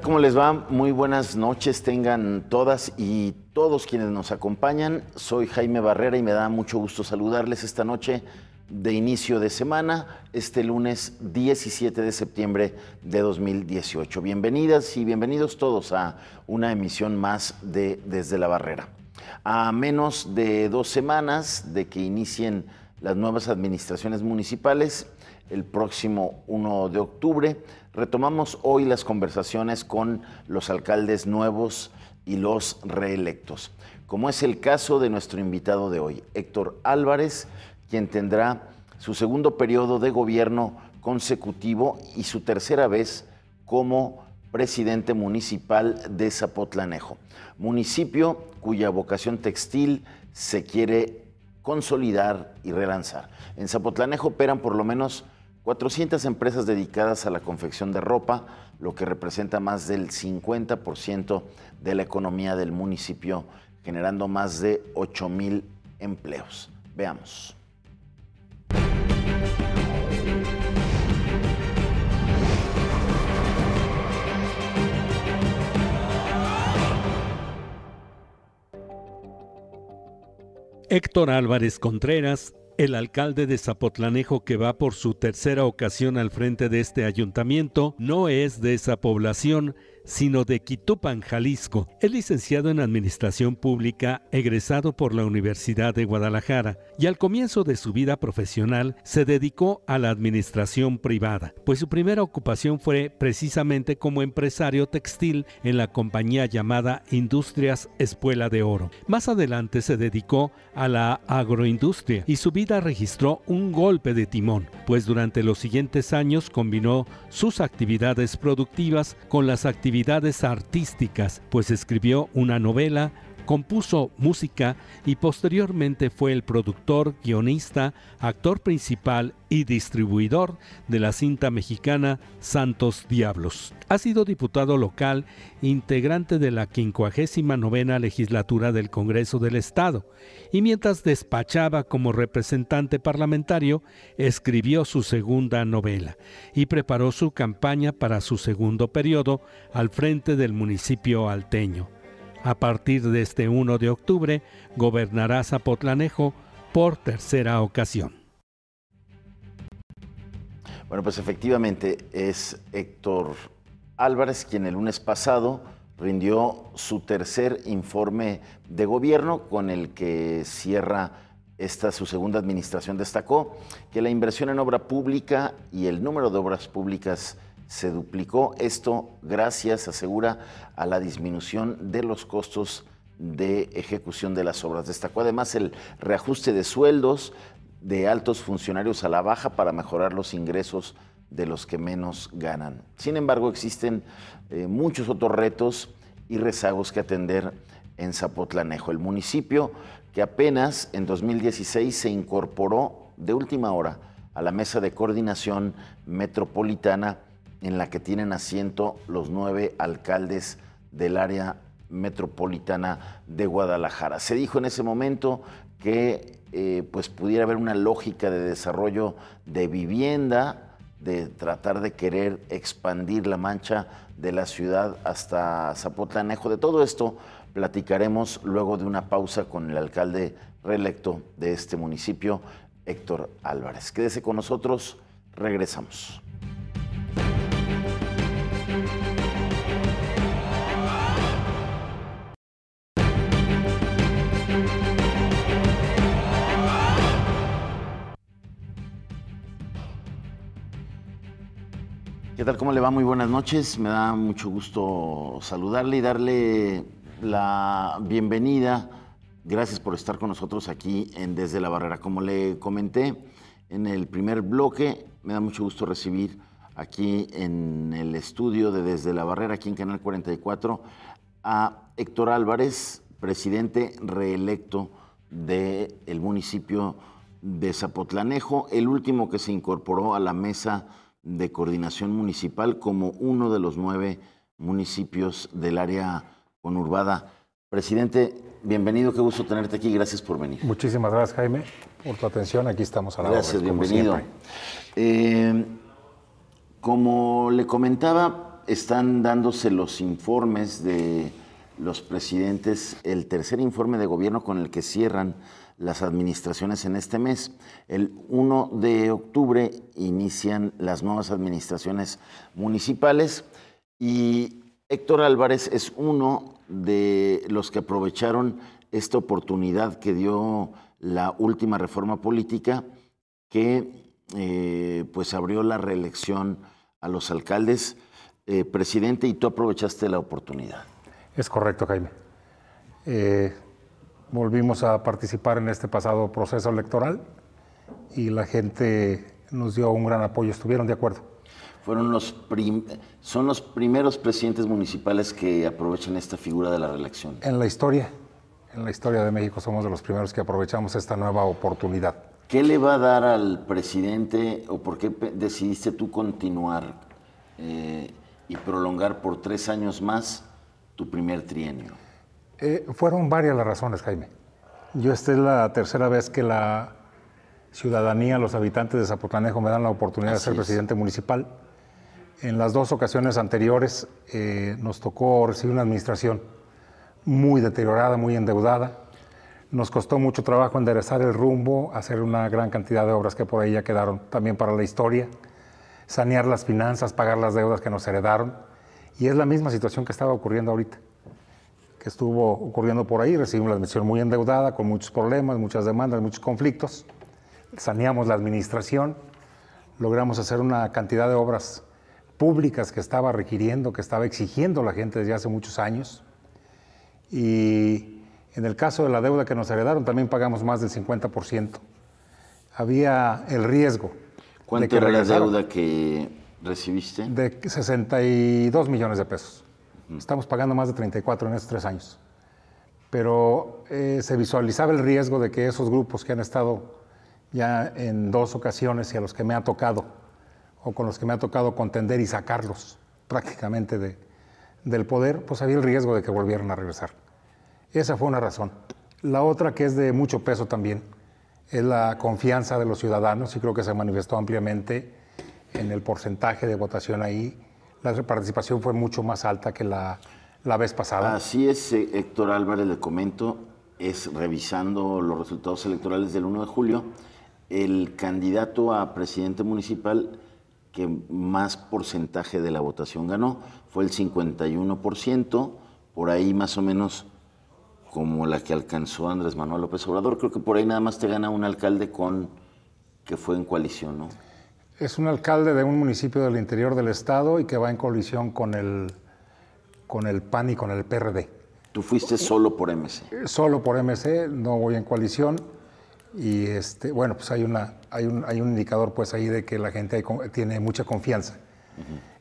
¿Cómo les va? Muy buenas noches tengan todas y todos quienes nos acompañan. Soy Jaime Barrera y me da mucho gusto saludarles esta noche de inicio de semana, este lunes 17 de septiembre de 2018. Bienvenidas y bienvenidos todos a una emisión más de Desde la Barrera. A menos de dos semanas de que inicien las nuevas administraciones municipales, el próximo 1 de octubre, Retomamos hoy las conversaciones con los alcaldes nuevos y los reelectos, como es el caso de nuestro invitado de hoy, Héctor Álvarez, quien tendrá su segundo periodo de gobierno consecutivo y su tercera vez como presidente municipal de Zapotlanejo, municipio cuya vocación textil se quiere consolidar y relanzar. En Zapotlanejo operan por lo menos 400 empresas dedicadas a la confección de ropa, lo que representa más del 50% de la economía del municipio, generando más de 8 mil empleos. Veamos. Héctor Álvarez Contreras el alcalde de Zapotlanejo, que va por su tercera ocasión al frente de este ayuntamiento, no es de esa población, sino de Quitupan, Jalisco. Es licenciado en Administración Pública, egresado por la Universidad de Guadalajara, y al comienzo de su vida profesional se dedicó a la administración privada, pues su primera ocupación fue precisamente como empresario textil en la compañía llamada Industrias Espuela de Oro. Más adelante se dedicó a la agroindustria y su vida registró un golpe de timón, pues durante los siguientes años combinó sus actividades productivas con las actividades actividades artísticas, pues escribió una novela, compuso música y posteriormente fue el productor, guionista, actor principal y distribuidor de la cinta mexicana Santos Diablos. Ha sido diputado local, integrante de la 59 legislatura del Congreso del Estado, y mientras despachaba como representante parlamentario, escribió su segunda novela y preparó su campaña para su segundo periodo al frente del municipio alteño. A partir de este 1 de octubre, gobernará Zapotlanejo por tercera ocasión. Bueno, pues efectivamente es Héctor Álvarez quien el lunes pasado rindió su tercer informe de gobierno con el que cierra esta su segunda administración. Destacó que la inversión en obra pública y el número de obras públicas se duplicó. Esto gracias, asegura, a la disminución de los costos de ejecución de las obras. Destacó además el reajuste de sueldos de altos funcionarios a la baja para mejorar los ingresos de los que menos ganan. Sin embargo, existen eh, muchos otros retos y rezagos que atender en Zapotlanejo, el municipio que apenas en 2016 se incorporó de última hora a la mesa de coordinación metropolitana en la que tienen asiento los nueve alcaldes del área metropolitana de Guadalajara. Se dijo en ese momento que eh, pues pudiera haber una lógica de desarrollo de vivienda, de tratar de querer expandir la mancha de la ciudad hasta Zapotlanejo. De todo esto platicaremos luego de una pausa con el alcalde reelecto de este municipio, Héctor Álvarez. Quédese con nosotros, regresamos. ¿Qué tal? ¿Cómo le va? Muy buenas noches. Me da mucho gusto saludarle y darle la bienvenida. Gracias por estar con nosotros aquí en Desde la Barrera. Como le comenté en el primer bloque, me da mucho gusto recibir aquí en el estudio de Desde la Barrera, aquí en Canal 44, a Héctor Álvarez, presidente reelecto del municipio de Zapotlanejo, el último que se incorporó a la mesa de coordinación municipal como uno de los nueve municipios del área conurbada. Presidente, bienvenido, qué gusto tenerte aquí, gracias por venir. Muchísimas gracias, Jaime, por tu atención, aquí estamos a la Gracias, bienvenido. Eh, como le comentaba, están dándose los informes de los presidentes, el tercer informe de gobierno con el que cierran las administraciones en este mes. El 1 de octubre inician las nuevas administraciones municipales y Héctor Álvarez es uno de los que aprovecharon esta oportunidad que dio la última reforma política que eh, pues abrió la reelección a los alcaldes. Eh, presidente, y tú aprovechaste la oportunidad. Es correcto, Jaime. Eh, volvimos a participar en este pasado proceso electoral y la gente nos dio un gran apoyo, estuvieron de acuerdo. Fueron los son los primeros presidentes municipales que aprovechan esta figura de la reelección. En la historia, en la historia de México somos de los primeros que aprovechamos esta nueva oportunidad. ¿Qué le va a dar al presidente o por qué decidiste tú continuar eh, y prolongar por tres años más tu primer trienio? Eh, fueron varias las razones, Jaime. Yo esta es la tercera vez que la ciudadanía, los habitantes de Zapotlanejo me dan la oportunidad de ser presidente municipal. En las dos ocasiones anteriores eh, nos tocó recibir una administración muy deteriorada, muy endeudada. Nos costó mucho trabajo enderezar el rumbo, hacer una gran cantidad de obras que por ahí ya quedaron también para la historia, sanear las finanzas, pagar las deudas que nos heredaron. Y es la misma situación que estaba ocurriendo ahorita que estuvo ocurriendo por ahí. Recibimos la admisión muy endeudada, con muchos problemas, muchas demandas, muchos conflictos. Saneamos la administración, logramos hacer una cantidad de obras públicas que estaba requiriendo, que estaba exigiendo la gente desde hace muchos años. Y en el caso de la deuda que nos heredaron, también pagamos más del 50%. Había el riesgo. ¿Cuánto era la deuda que recibiste? De 62 millones de pesos. Estamos pagando más de 34 en estos tres años. Pero eh, se visualizaba el riesgo de que esos grupos que han estado ya en dos ocasiones y a los que me ha tocado, o con los que me ha tocado contender y sacarlos prácticamente de, del poder, pues había el riesgo de que volvieran a regresar. Esa fue una razón. La otra que es de mucho peso también es la confianza de los ciudadanos y creo que se manifestó ampliamente en el porcentaje de votación ahí la participación fue mucho más alta que la, la vez pasada. Así es, eh, Héctor Álvarez, le comento, es revisando los resultados electorales del 1 de julio, el candidato a presidente municipal que más porcentaje de la votación ganó fue el 51%, por ahí más o menos como la que alcanzó Andrés Manuel López Obrador. Creo que por ahí nada más te gana un alcalde con que fue en coalición, ¿no? Es un alcalde de un municipio del interior del estado y que va en coalición con el, con el PAN y con el PRD. ¿Tú fuiste solo por MC? Solo por MC, no voy en coalición. Y este, bueno, pues hay, una, hay, un, hay un indicador pues ahí de que la gente tiene mucha confianza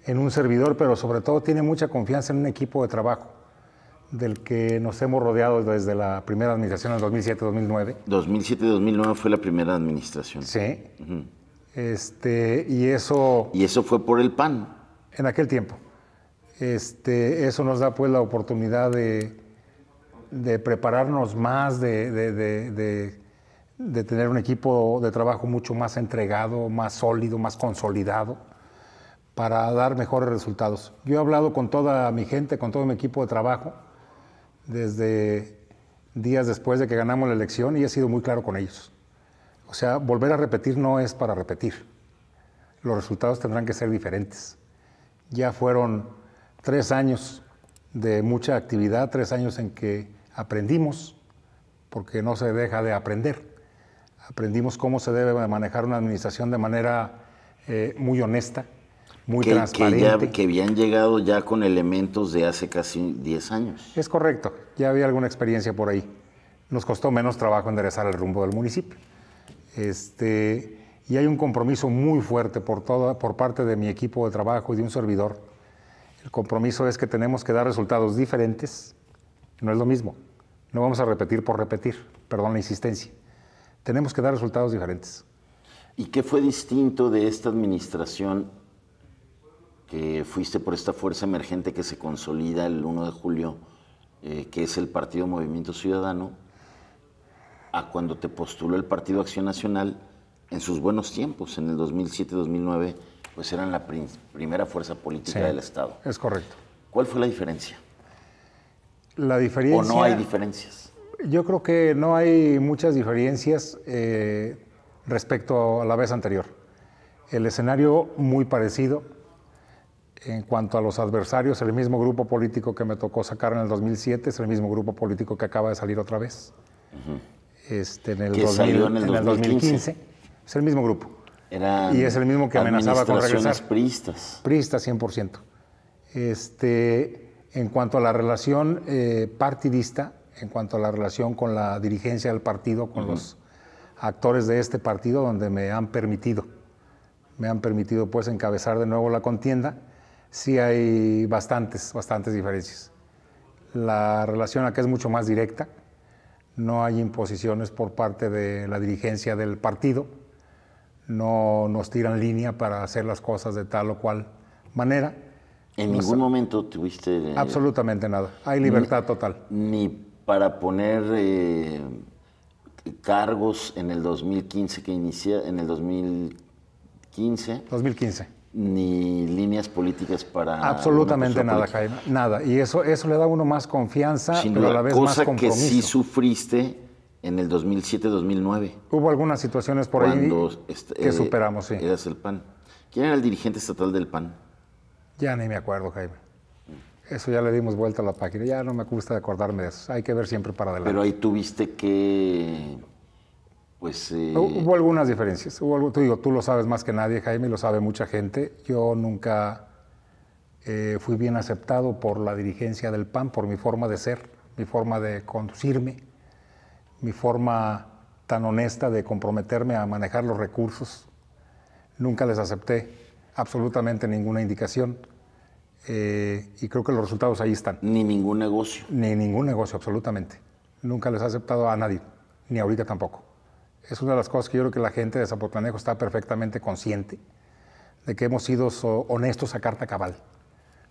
en un servidor, pero sobre todo tiene mucha confianza en un equipo de trabajo del que nos hemos rodeado desde la primera administración en 2007-2009. 2007-2009 fue la primera administración. Sí. Este, y eso. Y eso fue por el PAN. En aquel tiempo. Este, eso nos da pues la oportunidad de, de prepararnos más, de, de, tener un equipo de trabajo mucho más entregado, más sólido, más consolidado, para dar mejores resultados. Yo he hablado con toda mi gente, con todo mi equipo de trabajo, desde días después de que ganamos la elección y he sido muy claro con ellos. O sea, volver a repetir no es para repetir. Los resultados tendrán que ser diferentes. Ya fueron tres años de mucha actividad, tres años en que aprendimos, porque no se deja de aprender. Aprendimos cómo se debe manejar una administración de manera eh, muy honesta, muy transparente. Que, que, habían llegado ya con elementos de hace casi 10 años. Es correcto, ya había alguna experiencia por ahí. Nos costó menos trabajo enderezar el rumbo del municipio. Este, y hay un compromiso muy fuerte por, toda, por parte de mi equipo de trabajo y de un servidor. El compromiso es que tenemos que dar resultados diferentes, no es lo mismo. No vamos a repetir por repetir, perdón la insistencia. Tenemos que dar resultados diferentes. ¿Y qué fue distinto de esta administración que fuiste por esta fuerza emergente que se consolida el 1 de julio, eh, que es el Partido Movimiento Ciudadano, a cuando te postuló el Partido Acción Nacional en sus buenos tiempos, en el 2007-2009, pues eran la primera fuerza política del Estado. Es correcto. ¿Cuál fue la diferencia? La diferencia... ¿O no hay diferencias? Yo creo que no hay muchas diferencias eh, respecto a la vez anterior. El escenario muy parecido, en cuanto a los adversarios, el mismo grupo político que me tocó sacar en el 2007 es el mismo grupo político que acaba de salir otra vez. Ajá. Este, en el, que en el, 2015. Es el mismo grupo. y es el mismo que amenazaba con regresar. pristas pristas 100%. Este, en cuanto a la relación eh, partidista, en cuanto a la relación con la dirigencia del partido, con los actores de este partido, donde me han permitido, me han permitido pues encabezar de nuevo la contienda, sí hay bastantes, bastantes diferencias. La relación acá es mucho más directa, no hay imposiciones por parte de la dirigencia del partido, no nos tiran línea para hacer las cosas de tal o cual manera. ¿En ningún momento tuviste...? Eh, absolutamente nada, hay libertad total. Ni para poner eh, cargos en el 2015 que inicia, en el 2015. 2015 ni líneas políticas para... Absolutamente nada, Jaime, nada. Y eso, eso le da uno más confianza, pero a la vez más compromiso. que sí sufriste en el 2007-2009. Hubo algunas situaciones por ahí este, que superamos, sí. el PAN. ¿Quién era el dirigente estatal del PAN? Ya ni me acuerdo, Jaime. Eso ya le dimos vuelta a la página. Ya no me gusta acordarme de eso. Hay que ver siempre para adelante. Pero ahí tuviste que pues, eh, hubo algunas diferencias. Hubo tú, digo, tú lo sabes más que nadie, Jaime, lo sabe mucha gente. Yo nunca eh, fui bien aceptado por la dirigencia del PAN, por mi forma de ser, mi forma de conducirme, mi forma tan honesta de comprometerme a manejar los recursos. Nunca les acepté absolutamente ninguna indicación. Eh, y creo que los resultados ahí están. Ni ningún negocio. Ni ningún negocio, absolutamente. Nunca les he aceptado a nadie, ni ahorita tampoco es una de las cosas que yo creo que la gente de Zapotlanejo está perfectamente consciente de que hemos sido honestos a carta cabal.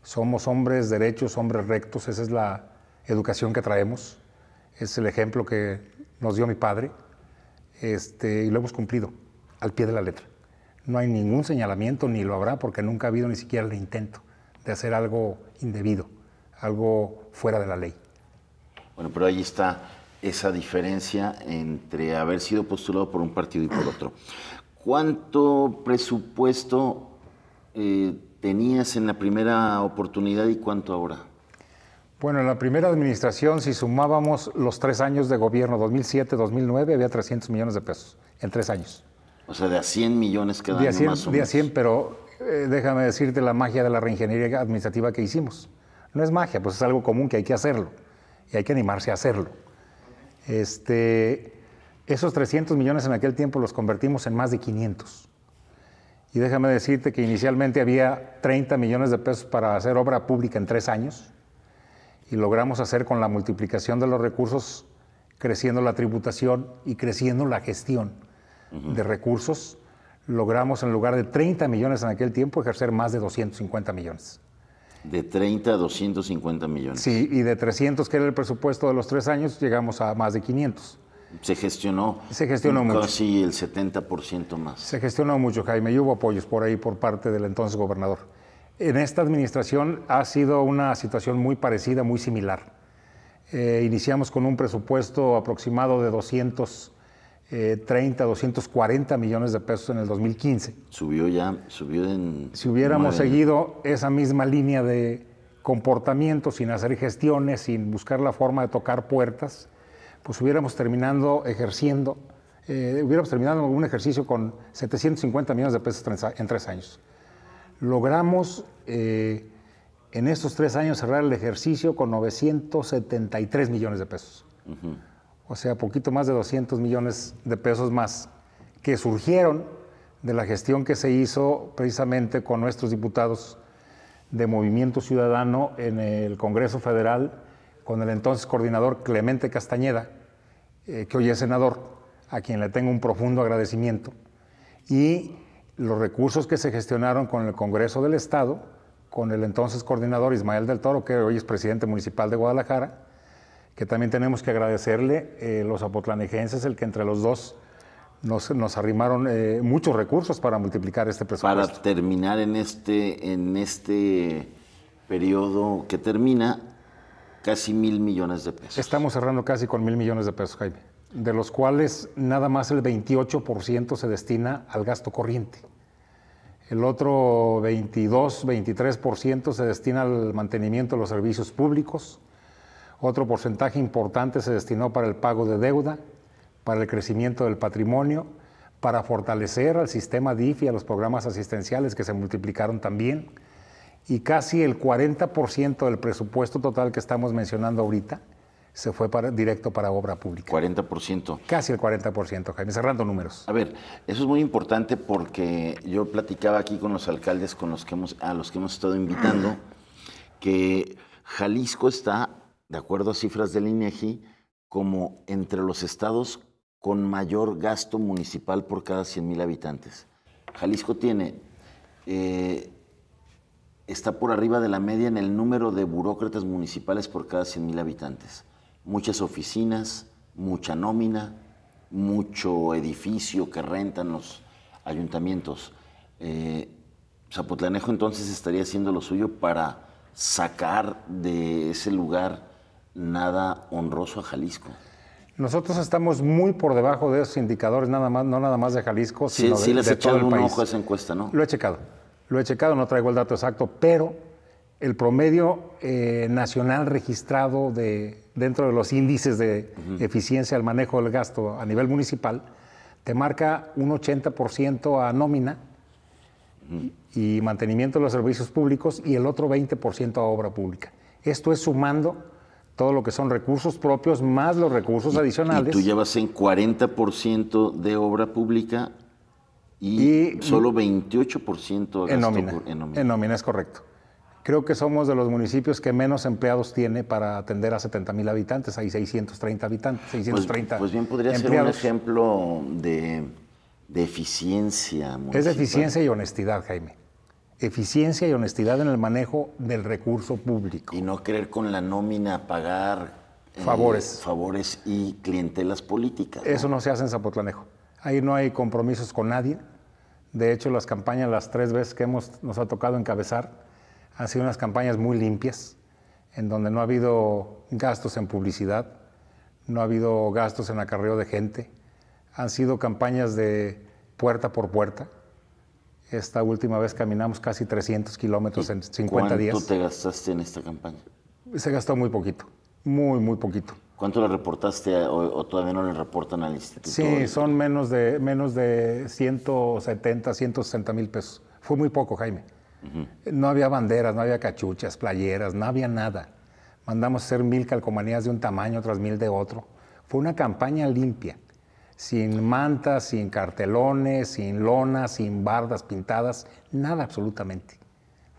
Somos hombres derechos, hombres rectos, esa es la educación que traemos, es el ejemplo que nos dio mi padre este, y lo hemos cumplido al pie de la letra. No hay ningún señalamiento ni lo habrá porque nunca ha habido ni siquiera el intento de hacer algo indebido, algo fuera de la ley. Bueno, pero ahí está esa diferencia entre haber sido postulado por un partido y por otro. ¿Cuánto presupuesto eh, tenías en la primera oportunidad y cuánto ahora? Bueno, en la primera administración, si sumábamos los tres años de gobierno, 2007-2009, había 300 millones de pesos en tres años. O sea, de a 100 millones cada más De a 100, pero eh, déjame decirte la magia de la reingeniería administrativa que hicimos. No es magia, pues es algo común que hay que hacerlo y hay que animarse a hacerlo. Este, esos 300 millones en aquel tiempo los convertimos en más de 500. Y déjame decirte que inicialmente había 30 millones de pesos para hacer obra pública en tres años y logramos hacer con la multiplicación de los recursos, creciendo la tributación y creciendo la gestión de recursos, logramos en lugar de 30 millones en aquel tiempo ejercer más de 250 millones. De 30 a 250 millones. Sí, y de 300, que era el presupuesto de los tres años, llegamos a más de 500. Se gestionó. Se gestionó mucho. el 70% más. Se gestionó mucho, Jaime, y hubo apoyos por ahí por parte del entonces gobernador. En esta administración ha sido una situación muy parecida, muy similar. Eh, iniciamos con un presupuesto aproximado de 200 30, eh, 240 millones de pesos en el 2015. Subió ya, subió en... Si hubiéramos seguido esa misma línea de comportamiento, sin hacer gestiones, sin buscar la forma de tocar puertas, pues hubiéramos terminado ejerciendo, eh, hubiéramos terminado un ejercicio con 750 millones de pesos en tres años. Logramos eh, en estos tres años cerrar el ejercicio con 973 millones de pesos. Uh o sea, poquito más de 200 millones de pesos más, que surgieron de la gestión que se hizo precisamente con nuestros diputados de Movimiento Ciudadano en el Congreso Federal, con el entonces coordinador Clemente Castañeda, eh, que hoy es senador, a quien le tengo un profundo agradecimiento, y los recursos que se gestionaron con el Congreso del Estado, con el entonces coordinador Ismael del Toro, que hoy es presidente municipal de Guadalajara, que también tenemos que agradecerle eh, los apotlanejenses, el que entre los dos nos, nos arrimaron eh, muchos recursos para multiplicar este presupuesto. Para terminar en este, en este periodo que termina, casi mil millones de pesos. Estamos cerrando casi con mil millones de pesos, Jaime, de los cuales nada más el 28% se destina al gasto corriente. El otro 22, 23% se destina al mantenimiento de los servicios públicos, otro porcentaje importante se destinó para el pago de deuda, para el crecimiento del patrimonio, para fortalecer al sistema DIF y a los programas asistenciales que se multiplicaron también. Y casi el 40% del presupuesto total que estamos mencionando ahorita se fue directo para obra pública. 40%. Casi el 40%, Jaime, cerrando números. A ver, eso es muy importante porque yo platicaba aquí con los alcaldes con los que hemos, a los que hemos estado invitando que Jalisco está de acuerdo a cifras línea G, como entre los estados con mayor gasto municipal por cada 100.000 habitantes. Jalisco tiene, eh, está por arriba de la media en el número de burócratas municipales por cada 100.000 habitantes. Muchas oficinas, mucha nómina, mucho edificio que rentan los ayuntamientos. Eh, Zapotlanejo entonces estaría haciendo lo suyo para sacar de ese lugar nada honroso a Jalisco. Nosotros estamos muy por debajo de esos indicadores, nada más, no nada más de Jalisco, sino sí, de, todo un esa encuesta, ¿no? Lo he checado, lo he checado, no traigo el dato exacto, pero el promedio eh, nacional registrado de, dentro de los índices de eficiencia al manejo del gasto a nivel municipal te marca un 80% a nómina y mantenimiento de los servicios públicos y el otro 20% a obra pública. Esto es sumando todo lo que son recursos propios más los recursos adicionales. Y tú llevas en 40% de obra pública y, solo 28% en nómina, en nómina. es correcto. Creo que somos de los municipios que menos empleados tiene para atender a 70 mil habitantes. Hay 630 habitantes, 630 pues, pues, bien, podría ser un ejemplo de, eficiencia. Municipal. Es de eficiencia y honestidad, Jaime eficiencia y honestidad en el manejo del recurso público. Y no querer con la nómina pagar eh, favores, favores y clientelas políticas. Eso no se hace en Zapotlanejo. Ahí no hay compromisos con nadie. De hecho, las campañas, las tres veces que hemos, nos ha tocado encabezar, han sido unas campañas muy limpias, en donde no ha habido gastos en publicidad, no ha habido gastos en acarreo de gente. Han sido campañas de puerta por puerta esta última vez caminamos casi 300 kilómetros en 50 días. ¿Cuánto te gastaste en esta campaña? Se gastó muy poquito, muy, muy poquito. ¿Cuánto le reportaste o, todavía no le reportan al instituto? Sí, son menos de, menos de 170, 160 mil pesos. Fue muy poco, Jaime. No había banderas, no había cachuchas, playeras, no había nada. Mandamos hacer mil calcomanías de un tamaño, otras mil de otro. Fue una campaña limpia sin mantas, sin cartelones, sin lonas, sin bardas pintadas, nada absolutamente.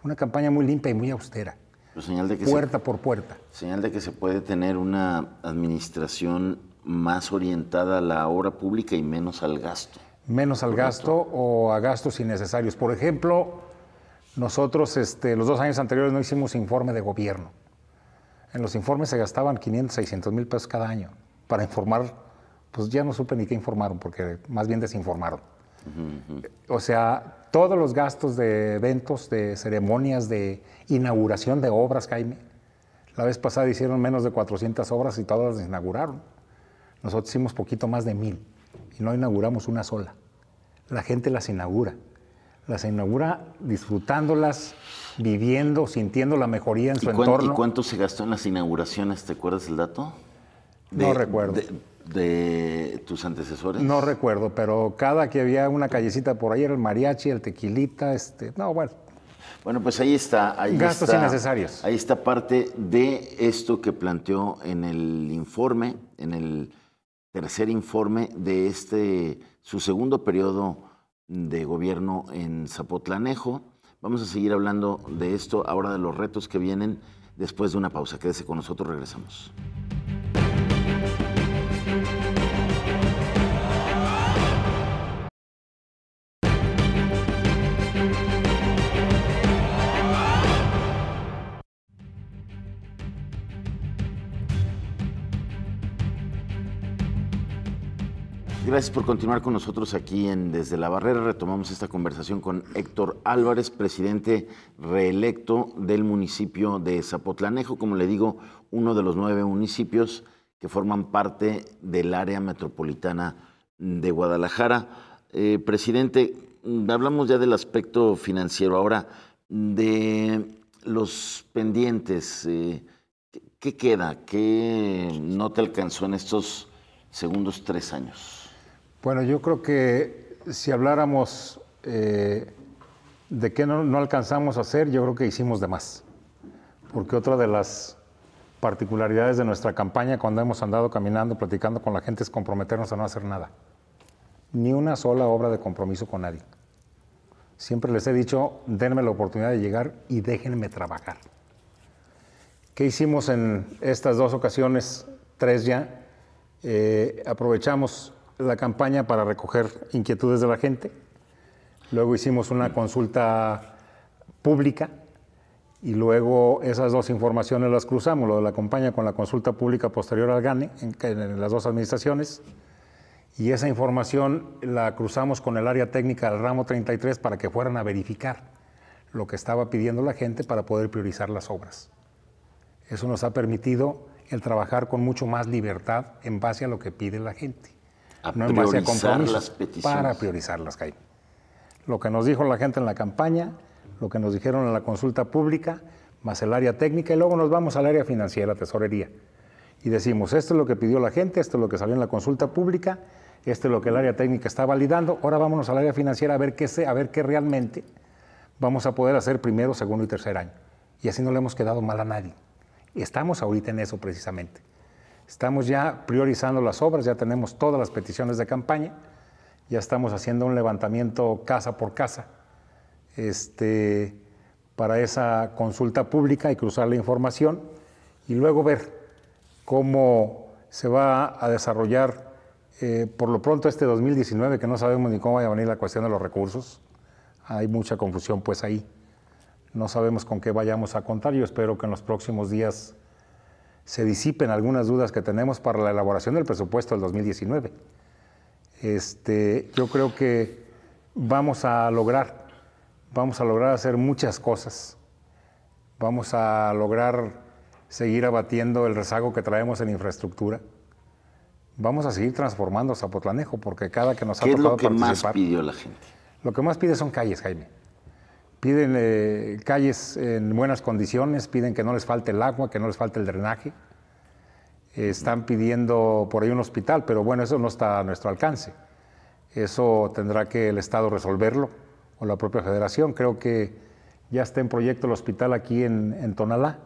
Una campaña muy limpia y muy austera. señal de puerta por puerta. Señal de que se puede tener una administración más orientada a la obra pública y menos al gasto. Menos al gasto o a gastos innecesarios. Por ejemplo, nosotros este, los dos años anteriores no hicimos informe de gobierno. En los informes se gastaban 500, 600 mil pesos cada año para informar pues ya no supe ni qué informaron, porque más bien desinformaron. O sea, todos los gastos de eventos, de ceremonias, de inauguración de obras, Jaime. La vez pasada hicieron menos de 400 obras y todas las inauguraron. Nosotros hicimos poquito más de mil y no inauguramos una sola. La gente las inaugura. Las inaugura disfrutándolas, viviendo, sintiendo la mejoría en su entorno. ¿Y cuánto se gastó en las inauguraciones? ¿Te acuerdas el dato? no recuerdo de tus antecesores? No recuerdo, pero cada que había una callecita por ahí era el mariachi, el tequilita, este, no, bueno. Bueno, pues ahí está. Gastos innecesarios. Ahí está parte de esto que planteó en el informe, en el tercer informe de este, su segundo periodo de gobierno en Zapotlanejo. Vamos a seguir hablando de esto, ahora de los retos que vienen después de una pausa. Quédese con nosotros, regresamos. Gracias por continuar con nosotros aquí en Desde la Barrera. Retomamos esta conversación con Héctor Álvarez, presidente reelecto del municipio de Zapotlanejo, como le digo, uno de los nueve municipios que forman parte del área metropolitana de Guadalajara. Eh, presidente, hablamos ya del aspecto financiero, ahora de los pendientes. Eh, ¿Qué queda? ¿Qué no te alcanzó en estos segundos tres años? Bueno, yo creo que si habláramos eh, de qué no, alcanzamos a hacer, yo creo que hicimos de más. Porque otra de las particularidades de nuestra campaña cuando hemos andado caminando, platicando con la gente, es comprometernos a no hacer nada. Ni una sola obra de compromiso con nadie. Siempre les he dicho, denme la oportunidad de llegar y déjenme trabajar. ¿Qué hicimos en estas dos ocasiones, tres ya? Eh, aprovechamos la campaña para recoger inquietudes de la gente. Luego hicimos una mm. consulta pública y luego esas dos informaciones las cruzamos, lo de la campaña con la consulta pública posterior al GANE, en, las dos administraciones, y esa información la cruzamos con el área técnica del ramo 33 para que fueran a verificar lo que estaba pidiendo la gente para poder priorizar las obras. Eso nos ha permitido el trabajar con mucho más libertad en base a lo que pide la gente. A no en más para priorizarlas, Lo que nos dijo la gente en la campaña, lo que nos dijeron en la consulta pública, más el área técnica, y luego nos vamos al área financiera, tesorería. Y decimos, esto es lo que pidió la gente, esto es lo que salió en la consulta pública, esto es lo que el área técnica está validando, ahora vámonos al área financiera a ver qué, a ver qué realmente vamos a poder hacer primero, segundo y tercer año. Y así no le hemos quedado mal a nadie. Estamos ahorita en eso precisamente. Estamos ya priorizando las obras, ya tenemos todas las peticiones de campaña, ya estamos haciendo un levantamiento casa por casa este, para esa consulta pública y cruzar la información y luego ver cómo se va a desarrollar eh, por lo pronto este 2019, que no sabemos ni cómo vaya a venir la cuestión de los recursos. Hay mucha confusión pues ahí. No sabemos con qué vayamos a contar. Yo espero que en los próximos días se disipen algunas dudas que tenemos para la elaboración del presupuesto del 2019. Este, yo creo que vamos a lograr, vamos a lograr hacer muchas cosas, vamos a lograr seguir abatiendo el rezago que traemos en infraestructura. Vamos a seguir transformando Zapotlanejo porque cada que nos ha tocado participar. es lo que más pidió la gente? Lo que más pide son calles, Jaime piden eh, calles en buenas condiciones, piden que no les falte el agua, que no les falte el drenaje. están pidiendo por ahí un hospital, pero bueno, eso no está a nuestro alcance. Eso tendrá que el Estado resolverlo o la propia federación. Creo que ya está en proyecto el hospital aquí en, Tonalá,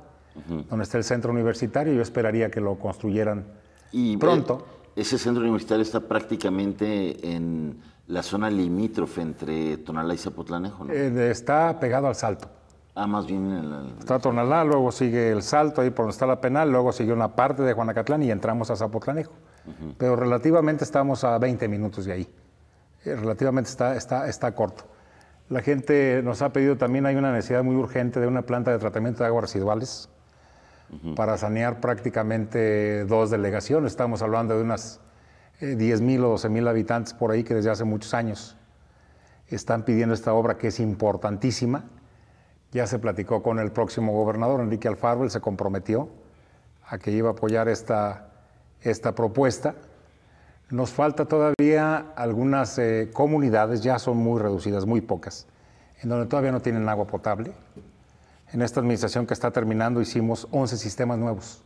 donde está el centro universitario. Yo esperaría que lo construyeran eh, pronto. ese centro universitario está prácticamente en la zona limítrofe entre Tonalá y Zapotlanejo, ¿no? Eh, está pegado al salto. Ah, más bien Está Tonalá, luego sigue el salto ahí por donde está la penal, luego sigue una parte de Juanacatlán y entramos a Zapotlanejo. Pero relativamente estamos a 20 minutos de ahí. Eh, relativamente está, está, está corto. La gente nos ha pedido también, hay una necesidad muy urgente de una planta de tratamiento de aguas residuales para sanear prácticamente dos delegaciones. Estamos hablando de unas 10 eh, 10.000 o mil habitantes por ahí que desde hace muchos años están pidiendo esta obra que es importantísima. Ya se platicó con el próximo gobernador, Enrique Alfaro, él se comprometió a que iba a apoyar esta, esta propuesta. Nos falta todavía algunas eh, comunidades, ya son muy reducidas, muy pocas, en donde todavía no tienen agua potable. En esta administración que está terminando hicimos 11 sistemas nuevos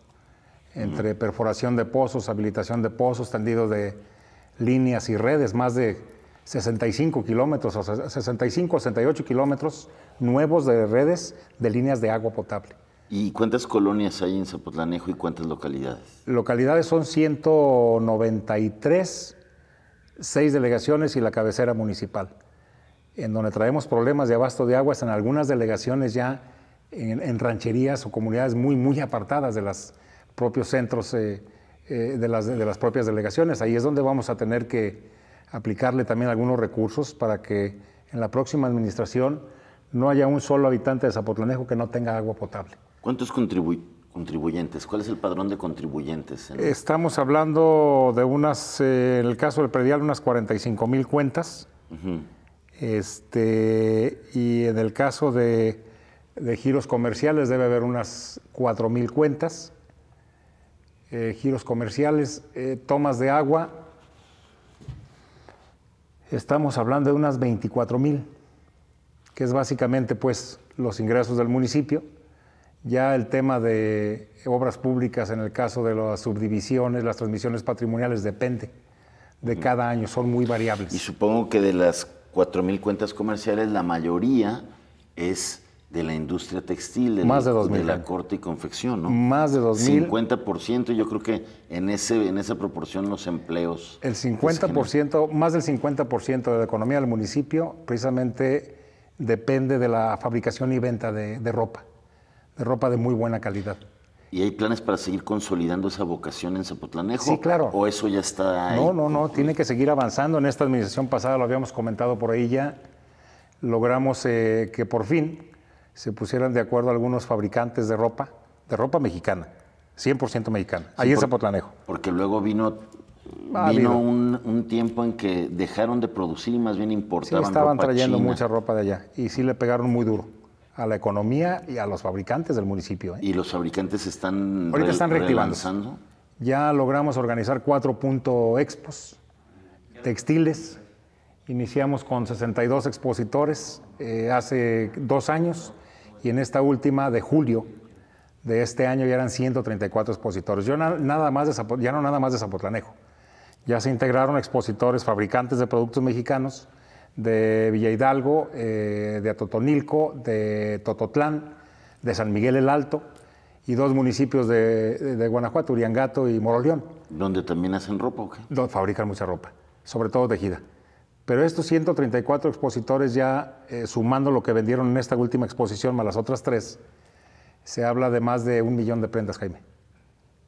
entre perforación de pozos, habilitación de pozos, tendido de líneas y redes, más de 65 kilómetros, 65, 68 kilómetros nuevos de redes de líneas de agua potable. ¿Y cuántas colonias hay en Zapotlanejo y cuántas localidades? Localidades son 193, seis delegaciones y la cabecera municipal. En donde traemos problemas de abasto de agua en algunas delegaciones ya en rancherías o comunidades muy, muy apartadas de las, propios centros eh, eh, de, las, propias delegaciones. Ahí es donde vamos a tener que aplicarle también algunos recursos para que en la próxima administración no haya un solo habitante de Zapotlanejo que no tenga agua potable. ¿Cuántos contribuyentes? ¿Cuál es el padrón de contribuyentes? Estamos hablando de unas, eh, en el caso del predial, unas 45 mil cuentas. Este, y en el caso de, de giros comerciales debe haber unas 4 mil cuentas. Eh, giros comerciales, eh, tomas de agua. Estamos hablando de unas 24 mil, que es básicamente pues los ingresos del municipio. Ya el tema de obras públicas en el caso de las subdivisiones, las transmisiones patrimoniales, depende de mm. cada año, son muy variables. Y supongo que de las 4 mil cuentas comerciales, la mayoría es de la industria textil, de, la corte y confección, ¿no? Más de 2.000. 50%, yo creo que en, ese, en esa proporción los empleos. El 50%, más del 50% de la economía del municipio precisamente depende de la fabricación y venta de, ropa, de ropa de muy buena calidad. ¿Y hay planes para seguir consolidando esa vocación en Zapotlanejo? Sí, claro. ¿O eso ya está ahí? No, no, no, tiene que seguir avanzando. En esta administración pasada, lo habíamos comentado por ahí ya, logramos eh, que por fin se pusieran de acuerdo algunos fabricantes de ropa, de ropa mexicana, 100% mexicana, ahí es en Zapotlanejo. Porque luego vino, un, tiempo en que dejaron de producir y más bien importaban. Sí, estaban trayendo mucha ropa de allá y sí le pegaron muy duro a la economía y a los fabricantes del municipio. ¿eh? ¿Y los fabricantes están, Ahorita están reactivando. Ya logramos organizar cuatro punto expos textiles. Iniciamos con 62 expositores eh, hace dos años y en esta última de julio de este año ya eran 134 expositores. nada más de ya no nada más de Zapotlanejo. Ya se integraron expositores, fabricantes de productos mexicanos de Villa Hidalgo, eh, de Atotonilco, de Tototlán, de San Miguel el Alto y dos municipios de, Guanajuato, Uriangato y Moroleón. ¿Donde también hacen ropa o qué? fabrican mucha ropa, sobre todo tejida. Pero estos 134 expositores ya, eh, sumando lo que vendieron en esta última exposición más las otras tres, se habla de más de un millón de prendas, Jaime,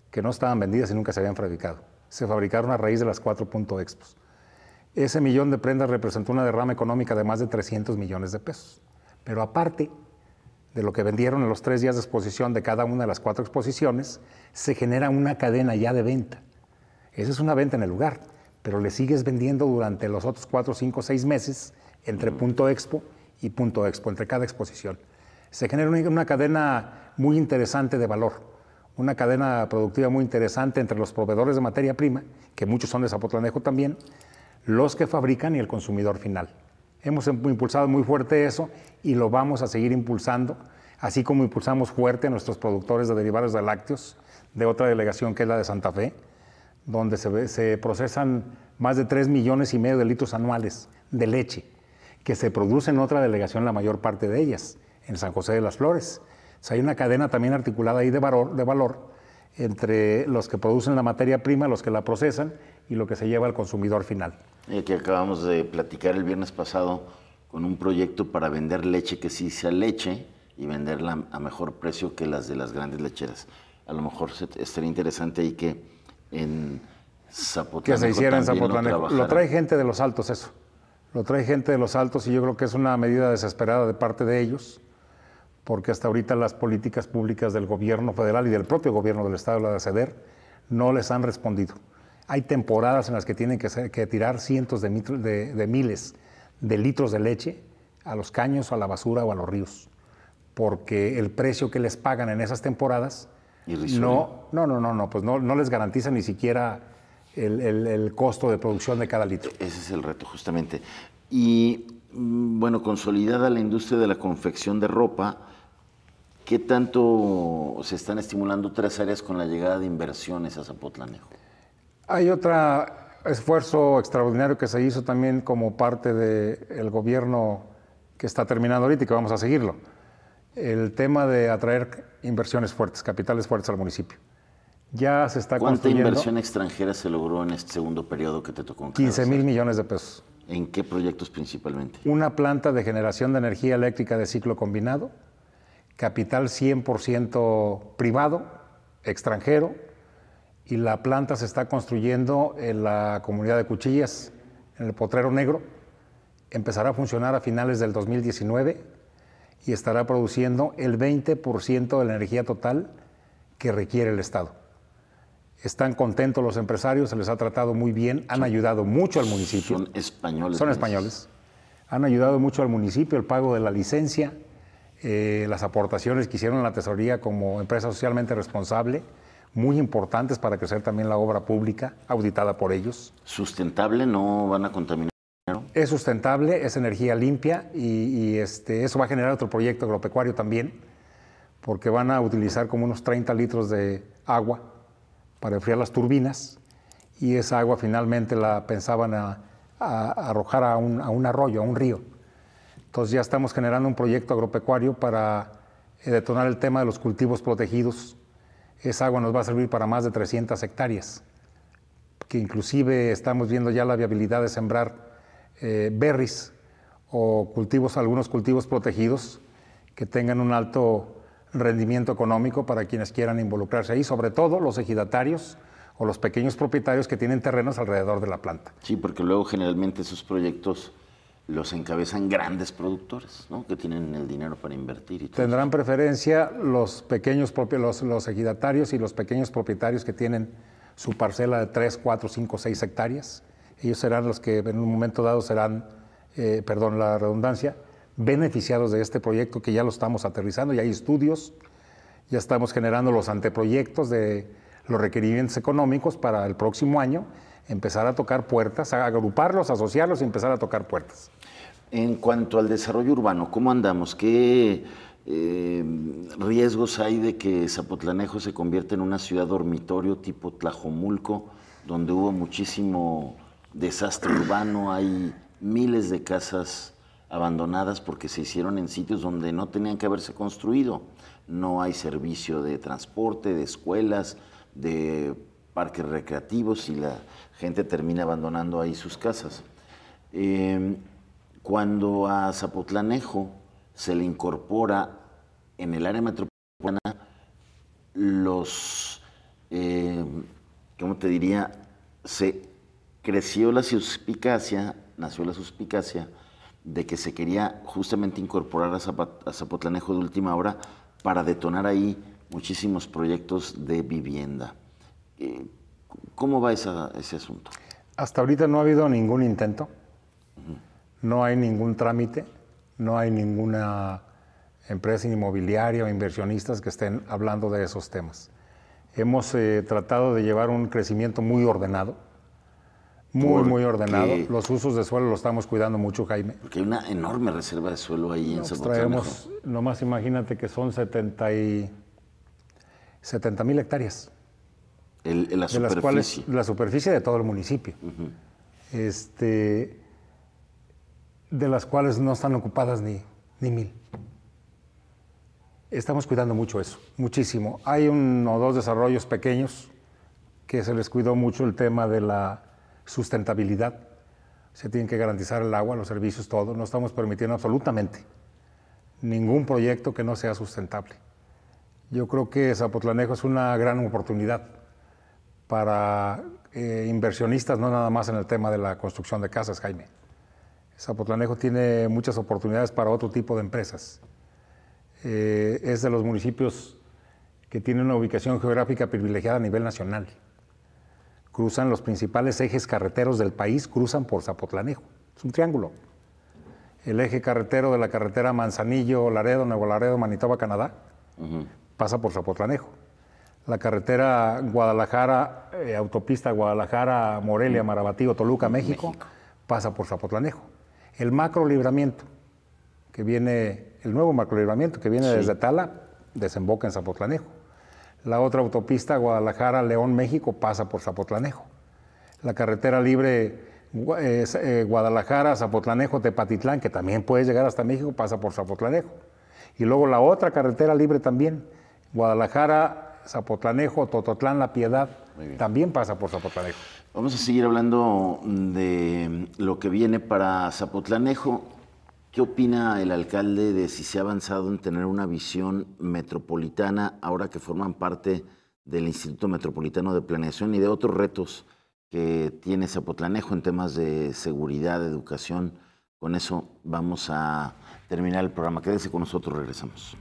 que no estaban vendidas y nunca se habían fabricado. Se fabricaron a raíz de las cuatro expos. Ese millón de prendas representó una derrama económica de más de 300 millones de pesos. Pero aparte de lo que vendieron en los tres días de exposición de cada una de las cuatro exposiciones, se genera una cadena ya de venta. Esa es una venta en el lugar pero le sigues vendiendo durante los otros cuatro, cinco, seis meses entre punto expo y punto expo, entre cada exposición. Se genera una cadena muy interesante de valor, una cadena productiva muy interesante entre los proveedores de materia prima, que muchos son de Zapotlanejo también, los que fabrican y el consumidor final. Hemos em, impulsado muy fuerte eso y lo vamos a seguir impulsando, así como impulsamos fuerte a nuestros productores de derivados de lácteos, de otra delegación que es la de Santa Fe, donde se, procesan más de 3 millones y medio de litros anuales de leche, que se produce en otra delegación la mayor parte de ellas, en San José de las Flores. O sea, hay una cadena también articulada ahí de valor, de valor entre los que producen la materia prima, los que la procesan y lo que se lleva al consumidor final. Y aquí acabamos de platicar el viernes pasado con un proyecto para vender leche que sí sea leche y venderla a mejor precio que las de las grandes lecheras. A lo mejor estaría interesante ahí que en Que se hiciera en Zapotlán. lo trae gente de los altos eso. Lo trae gente de los altos y yo creo que es una medida desesperada de parte de ellos, porque hasta ahorita las políticas públicas del gobierno federal y del propio gobierno del Estado, la de ceder, no les han respondido. Hay temporadas en las que tienen que, tirar cientos de, de, de miles de litros de leche a los caños, a la basura o a los ríos, porque el precio que les pagan en esas temporadas no, no, no, no, no, pues no, no les garantiza ni siquiera el, costo de producción de cada litro. Ese es el reto, justamente. Y mm, bueno, consolidada la industria de la confección de ropa, ¿qué tanto se están estimulando tres áreas con la llegada de inversiones a Zapotlanejo? Hay otro esfuerzo extraordinario que se hizo también como parte del gobierno que está terminando ahorita y que vamos a seguirlo el tema de atraer inversiones fuertes, capitales fuertes al municipio. Ya se está ¿Cuánta inversión extranjera se logró en este segundo periodo que te tocó? 15 mil millones de pesos. ¿En qué proyectos principalmente? Una planta de generación de energía eléctrica de ciclo combinado, capital 100% privado, extranjero, y la planta se está construyendo en la comunidad de Cuchillas, en el Potrero Negro. Empezará a funcionar a finales del 2019 y estará produciendo el 20% de la energía total que requiere el Estado. Están contentos los empresarios, se les ha tratado muy bien, han ayudado mucho al municipio. Son españoles. Son españoles. Han ayudado mucho al municipio, el pago de la licencia, eh, las aportaciones que hicieron la tesorería como empresa socialmente responsable, muy importantes para crecer también la obra pública, auditada por ellos. Sustentable, no van a contaminar es sustentable, es energía limpia y, este, eso va a generar otro proyecto agropecuario también, porque van a utilizar como unos 30 litros de agua para enfriar las turbinas y esa agua finalmente la pensaban a, arrojar a un, a un, arroyo, a un río. Entonces ya estamos generando un proyecto agropecuario para eh, detonar el tema de los cultivos protegidos. Esa agua nos va a servir para más de 300 hectáreas, que inclusive estamos viendo ya la viabilidad de sembrar eh, berries o cultivos, algunos cultivos protegidos que tengan un alto rendimiento económico para quienes quieran involucrarse ahí, sobre todo los ejidatarios o los pequeños propietarios que tienen terrenos alrededor de la planta. Sí, porque luego generalmente esos proyectos los encabezan grandes productores, ¿no? Que tienen el dinero para invertir. Y Tendrán preferencia los pequeños los, los ejidatarios y los pequeños propietarios que tienen su parcela de 3, 4, 5, 6 hectáreas ellos serán los que en un momento dado serán, eh, perdón la redundancia, beneficiados de este proyecto que ya lo estamos aterrizando, ya hay estudios, ya estamos generando los anteproyectos de los requerimientos económicos para el próximo año, empezar a tocar puertas, a agruparlos, asociarlos y empezar a tocar puertas. En cuanto al desarrollo urbano, ¿cómo andamos? ¿Qué eh, riesgos hay de que Zapotlanejo se convierta en una ciudad dormitorio tipo Tlajomulco, donde hubo muchísimo desastre urbano, hay miles de casas abandonadas porque se hicieron en sitios donde no tenían que haberse construido. No hay servicio de transporte, de escuelas, de parques recreativos y la gente termina abandonando ahí sus casas. Em, cuando a Zapotlanejo se le incorpora en el área metropolitana los, em, ¿cómo te diría? Se creció la suspicacia, nació la suspicacia de que se quería justamente incorporar a, Zapotlanejo de última hora para detonar ahí muchísimos proyectos de vivienda. Eh, ¿Cómo va ese asunto? Hasta ahorita no ha habido ningún intento, no hay ningún trámite, no hay ninguna empresa inmobiliaria o inversionistas que estén hablando de esos temas. Hemos eh, tratado de llevar un crecimiento muy ordenado, muy, muy ordenado. Los usos de suelo los estamos cuidando mucho, Jaime. Porque hay una enorme reserva de suelo ahí en Nos Traemos, nomás imagínate que son 70 mil hectáreas. El, la de las cuales la superficie de todo el municipio. este, de las cuales no están ocupadas ni, ni mil. Estamos cuidando mucho eso, muchísimo. Hay uno o dos desarrollos pequeños que se les cuidó mucho el tema de la sustentabilidad. Se tienen que garantizar el agua, los servicios, todo. No estamos permitiendo absolutamente ningún proyecto que no sea sustentable. Yo creo que Zapotlanejo es una gran oportunidad para eh, inversionistas, no nada más en el tema de la construcción de casas, Jaime. Zapotlanejo tiene muchas oportunidades para otro tipo de empresas. Eh, es de los municipios que tienen una ubicación geográfica privilegiada a nivel nacional cruzan los principales ejes carreteros del país, cruzan por Zapotlanejo. Es un triángulo. El eje carretero de la carretera Manzanillo, Laredo, Nuevo Laredo, Manitoba, Canadá, pasa por Zapotlanejo. La carretera Guadalajara, eh, autopista Guadalajara, Morelia, Marabatío, Toluca, México, pasa por Zapotlanejo. El macro libramiento, que viene, el nuevo macro libramiento que viene desde Tala, desemboca en Zapotlanejo la otra autopista Guadalajara-León, México, pasa por Zapotlanejo. La carretera libre eh, Guadalajara, Zapotlanejo, Tepatitlán, que también puede llegar hasta México, pasa por Zapotlanejo. Y luego la otra carretera libre también, Guadalajara, Zapotlanejo, Tototlán, La Piedad, también pasa por Zapotlanejo. Vamos a seguir hablando de lo que viene para Zapotlanejo. ¿Qué opina el alcalde de si se ha avanzado en tener una visión metropolitana ahora que forman parte del Instituto Metropolitano de Planeación y de otros retos que tiene Zapotlanejo en temas de seguridad, educación? Con eso vamos a terminar el programa. Quédese con nosotros, regresamos.